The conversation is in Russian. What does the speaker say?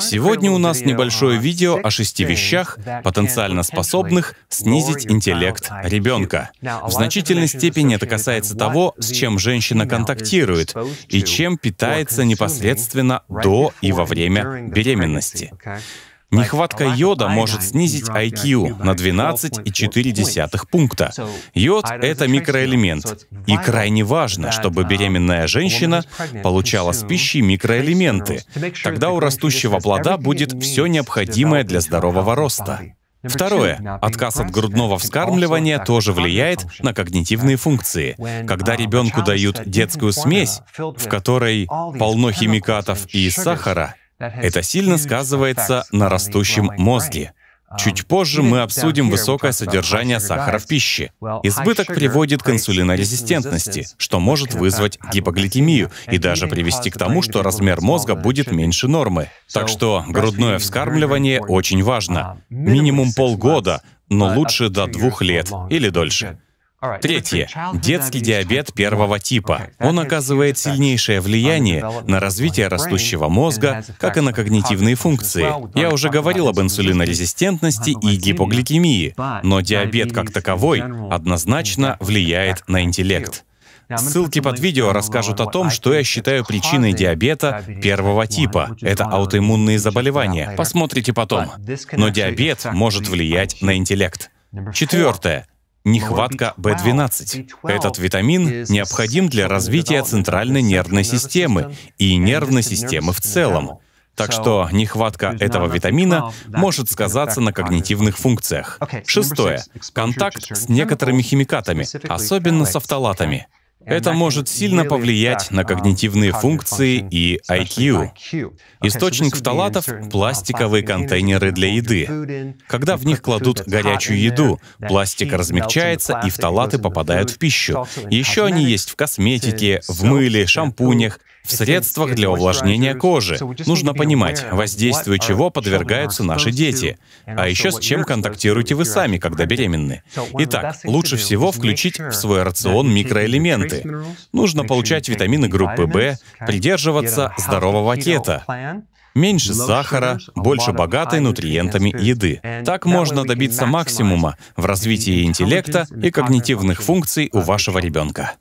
Сегодня у нас небольшое а, видео о шести вещах, потенциально способных снизить интеллект ребенка. В значительной степени это касается того, с чем женщина контактирует и чем питается непосредственно до и во время беременности. Нехватка йода может снизить IQ на 12,4 пункта. Йод — это микроэлемент, и крайне важно, чтобы uh, беременная женщина получала с пищей микроэлементы. Тогда у растущего плода будет все необходимое для здорового роста. Второе. Отказ от грудного вскармливания тоже влияет на когнитивные функции. Uh, Когда ребенку дают детскую смесь, в которой полно химикатов и сахара, это сильно сказывается на растущем мозге. Um, Чуть позже мы обсудим высокое содержание сахара в пище. Избыток приводит к инсулинорезистентности, что может вызвать гипогликемию и даже привести к тому, что размер мозга будет меньше нормы. Так что грудное вскармливание очень важно. Um, Минимум полгода, но лучше до двух лет или дольше. Третье. Детский диабет первого типа. Он оказывает сильнейшее влияние на развитие растущего мозга, как и на когнитивные функции. Я уже говорил об инсулинорезистентности и гипогликемии, но диабет как таковой однозначно влияет на интеллект. Ссылки под видео расскажут о том, что я считаю причиной диабета первого типа. Это аутоиммунные заболевания. Посмотрите потом. Но диабет может влиять на интеллект. Четвертое нехватка B12. Этот витамин необходим для развития центральной нервной системы и нервной системы в целом. Так что нехватка этого витамина может сказаться на когнитивных функциях. Шестое. Контакт с некоторыми химикатами, особенно с автолатами. Это может сильно повлиять на um, когнитивные функции и IQ. Источник фталатов — пластиковые контейнеры для еды. Когда в них кладут горячую еду, пластик размягчается, и фталаты попадают в пищу. Еще они есть в косметике, в мыле, шампунях, в средствах для увлажнения кожи. Нужно понимать, воздействию чего подвергаются наши дети, а еще с чем контактируете вы сами, когда беременны. Итак, лучше всего включить в свой рацион микроэлементы, продукты. Нужно получать витамины группы В, придерживаться здорового кето, меньше сахара, больше богатой нутриентами еды. Так можно добиться максимума в развитии интеллекта и когнитивных функций у вашего ребенка.